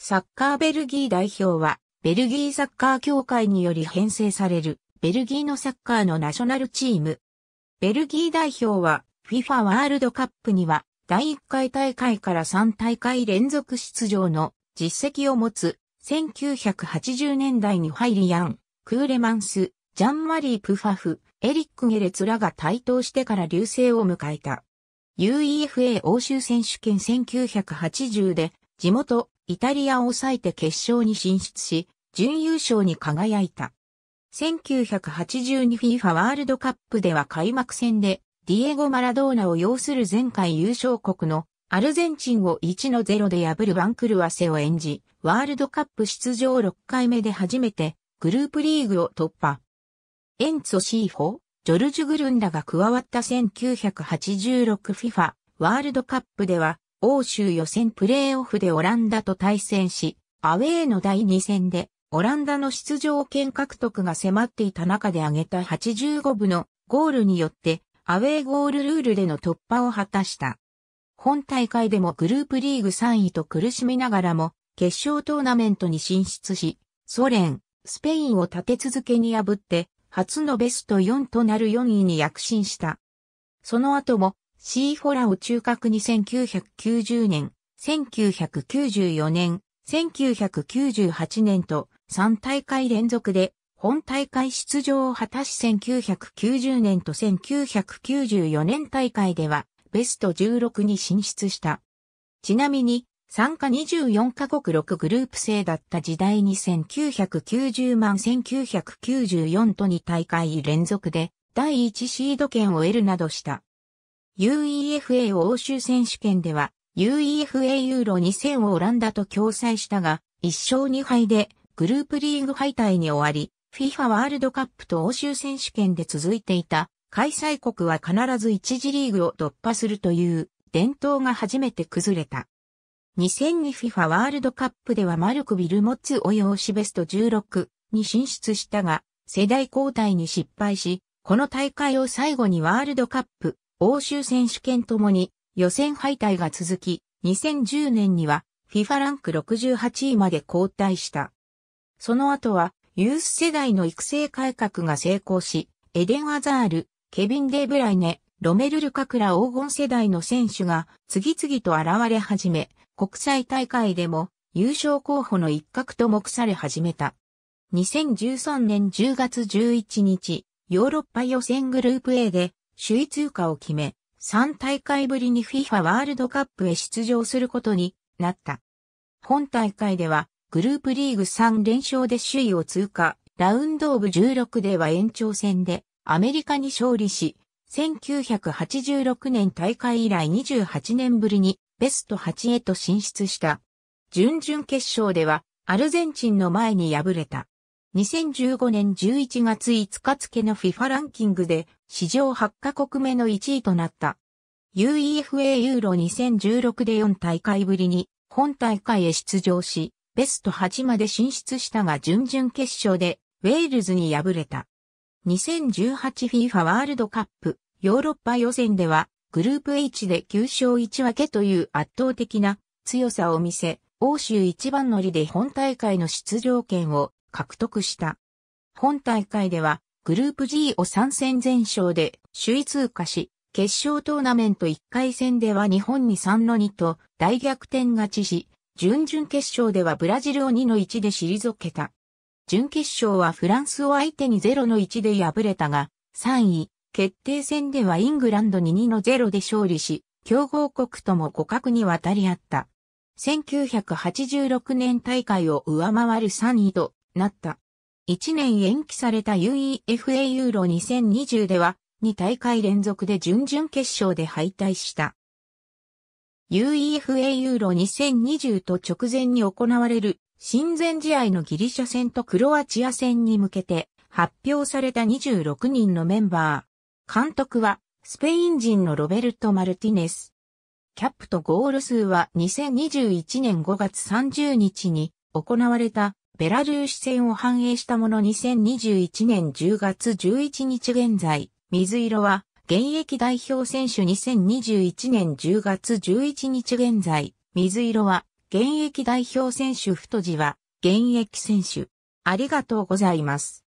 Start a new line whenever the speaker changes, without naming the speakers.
サッカーベルギー代表は、ベルギーサッカー協会により編成される、ベルギーのサッカーのナショナルチーム。ベルギー代表は、FIFA ワールドカップには、第1回大会から3大会連続出場の実績を持つ、1980年代にハイリアン、クーレマンス、ジャンマリー・プファフ、エリック・ゲレツらが台頭してから流星を迎えた。UEFA 欧州選手権1980で、地元イタリアを抑えて決勝に進出し、準優勝に輝いた。1982FIFA ワールドカップでは開幕戦で、ディエゴ・マラドーナを擁する前回優勝国のアルゼンチンを1の0で破る番狂わせを演じ、ワールドカップ出場6回目で初めてグループリーグを突破。エンツォ・シーフォ、ジョルジュ・グルンダが加わった 1986FIFA ワールドカップでは欧州予選プレーオフでオランダと対戦し、アウェーの第2戦で、オランダの出場権獲得が迫っていた中で挙げた85部のゴールによって、アウェーゴールルールでの突破を果たした。本大会でもグループリーグ3位と苦しみながらも、決勝トーナメントに進出し、ソ連、スペインを立て続けに破って、初のベスト4となる4位に躍進した。その後もシーフォラを中核に1990年、1994年、1998年と3大会連続で本大会出場を果たし1990年と1994年大会ではベスト16に進出した。ちなみに参加24カ国6グループ制だった時代に1990万1994と2大会連続で第1シード権を得るなどした。UEFA 欧州選手権では UEFA ユーロ2000をオランダと共催したが、1勝2敗でグループリーグ敗退に終わり、FIFA ワールドカップと欧州選手権で続いていた開催国は必ず1次リーグを突破するという伝統が初めて崩れた。2002FIFA ワールドカップではマルク・ビルモッツを擁しベスト16に進出したが、世代交代に失敗し、この大会を最後にワールドカップ欧州選手権ともに予選敗退が続き、2010年には FIFA ランク68位まで後退した。その後はユース世代の育成改革が成功し、エデン・アザール、ケビン・デブライネ、ロメル・ルカクラ黄金世代の選手が次々と現れ始め、国際大会でも優勝候補の一角と目され始めた。2013年10月11日、ヨーロッパ予選グループ A で首位通過を決め、3大会ぶりに FIFA ワールドカップへ出場することになった。本大会ではグループリーグ3連勝で首位を通過、ラウンドオブ16では延長戦でアメリカに勝利し、1986年大会以来28年ぶりにベスト8へと進出した。準々決勝ではアルゼンチンの前に敗れた。2015年11月5日付の FIFA ランキングで史上8カ国目の1位となった。UEFA ユーロ2016で4大会ぶりに本大会へ出場し、ベスト8まで進出したが準々決勝でウェールズに敗れた。2018FIFA ワールドカップヨーロッパ予選ではグループ H で9勝1分けという圧倒的な強さを見せ、欧州一番乗りで本大会の出場権を獲得した。本大会ではグループ G を参戦全勝で首位通過し、決勝トーナメント1回戦では日本に3の2と大逆転勝ちし、準々決勝ではブラジルを2の1で退けた。準決勝はフランスを相手に0の1で敗れたが、3位、決定戦ではイングランドに2の0で勝利し、強豪国とも互角に渡り合った。1986年大会を上回る3位となった。1年延期された UEFA ユーロ2020では、2大会連続で準々決勝で敗退した。UEFA ユーロ2020と直前に行われる親善試合のギリシャ戦とクロアチア戦に向けて発表された26人のメンバー。監督はスペイン人のロベルト・マルティネス。キャップとゴール数は2021年5月30日に行われたベラルーシ戦を反映したもの2021年10月11日現在、水色は、現役代表選手2021年10月11日現在、水色は、現役代表選手太字は、現役選手。ありがとうございます。